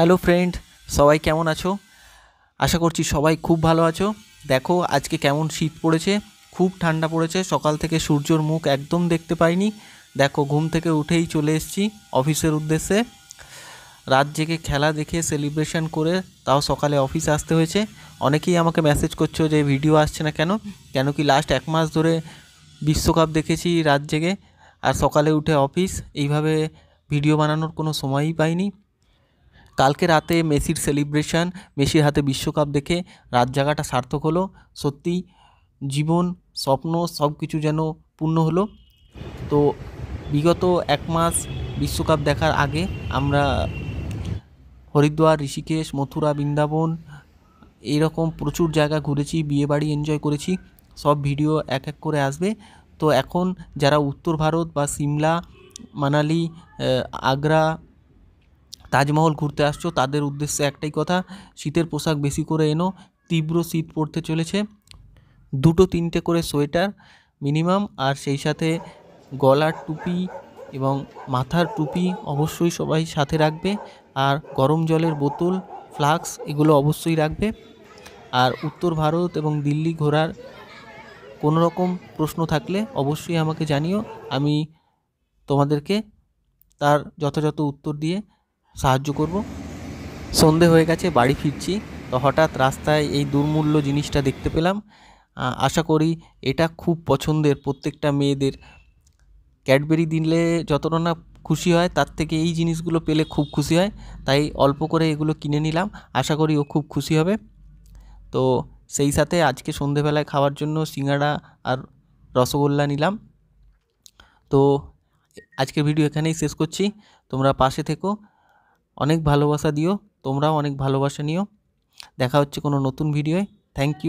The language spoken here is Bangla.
হ্যালো ফ্রেন্ড সবাই কেমন আছো আশা করছি সবাই খুব ভালো আছো দেখো আজকে কেমন শীত পড়েছে খুব ঠান্ডা পড়েছে সকাল থেকে সূর্যর মুখ একদম দেখতে পাইনি দেখো ঘুম থেকে উঠেই চলে এসেছি অফিসের উদ্দেশ্যে রাত জেগে খেলা দেখে সেলিব্রেশন করে তাও সকালে অফিস আসতে হয়েছে অনেকেই আমাকে মেসেজ করছো যে ভিডিও আসছে না কেন কেন কি লাস্ট এক মাস ধরে বিশ্বকাপ দেখেছি রাত জেগে আর সকালে উঠে অফিস এইভাবে ভিডিও বানানোর কোনো সময়ই পাইনি কালকে রাতে মেসির সেলিব্রেশন মেসির হাতে বিশ্বকাপ দেখে রাত জাগাটা সার্থক হলো সত্যি জীবন স্বপ্ন সব কিছু যেন পূর্ণ হলো তো বিগত এক মাস বিশ্বকাপ দেখার আগে আমরা হরিদ্বার ঋষিকেশ মথুরা বৃন্দাবন এইরকম প্রচুর জায়গা ঘুরেছি বিয়েবাড়ি এনজয় করেছি সব ভিডিও এক এক করে আসবে তো এখন যারা উত্তর ভারত বা সিমলা মানালি আগ্রা তাজমহল ঘুরতে আসছো তাদের উদ্দেশ্যে একটাই কথা শীতের পোশাক বেশি করে এনো তীব্র শীত পড়তে চলেছে দুটো তিনটে করে সোয়েটার মিনিমাম আর সেই সাথে গলার টুপি এবং মাথার টুপি অবশ্যই সবাই সাথে রাখবে আর গরম জলের বোতল ফ্লাক্স এগুলো অবশ্যই রাখবে আর উত্তর ভারত এবং দিল্লি ঘোরার কোনো রকম প্রশ্ন থাকলে অবশ্যই আমাকে জানিও আমি তোমাদেরকে তার যথাযথ উত্তর দিয়ে সাহায্য করব সন্ধে হয়ে গেছে বাড়ি ফিরছি তো হঠাৎ রাস্তায় এই দুর্মূল্য জিনিসটা দেখতে পেলাম আশা করি এটা খুব পছন্দের প্রত্যেকটা মেয়েদের ক্যাডবেরি দিলে যতটা না খুশি হয় তার থেকে এই জিনিসগুলো পেলে খুব খুশি হয় তাই অল্প করে এগুলো কিনে নিলাম আশা করি ও খুব খুশি হবে তো সেই সাথে আজকে সন্ধেবেলায় খাওয়ার জন্য সিঙ্গাড়া আর রসগোল্লা নিলাম তো আজকের ভিডিও এখানেই শেষ করছি তোমরা পাশে থেকো অনেক ভালোবাসা দিও তোমরাও অনেক ভালোবাসা নিও দেখা হচ্ছে কোনো নতুন ভিডিওয় থ্যাংক ইউ